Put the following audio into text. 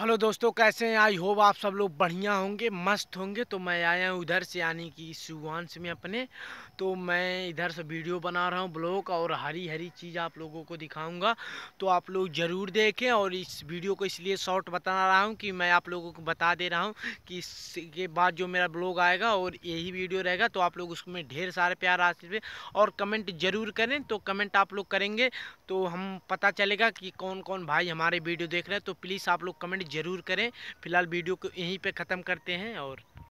hello दोस्तों कैसे हैं आई होप आप सब लोग बढ़िया होंगे मस्त होंगे तो मैं आया हूँ उधर से यानी कि सुवांश में अपने तो मैं इधर से वीडियो बना रहा हूँ ब्लॉग और हरी हरी चीज़ आप लोगों को दिखाऊंगा तो आप लोग ज़रूर देखें और इस वीडियो को इसलिए शॉर्ट बता रहा हूँ कि मैं आप लोगों को बता दे रहा हूँ कि इसके बाद जो मेरा ब्लॉग आएगा और यही वीडियो रहेगा तो आप लोग उसमें ढेर सारे प्यार हुए और कमेंट ज़रूर करें तो कमेंट आप लोग करेंगे तो हम पता चलेगा कि कौन कौन भाई हमारे वीडियो देख रहे हैं तो प्लीज़ आप लोग कमेंट जरूर करें फिलहाल वीडियो को यहीं पे ख़त्म करते हैं और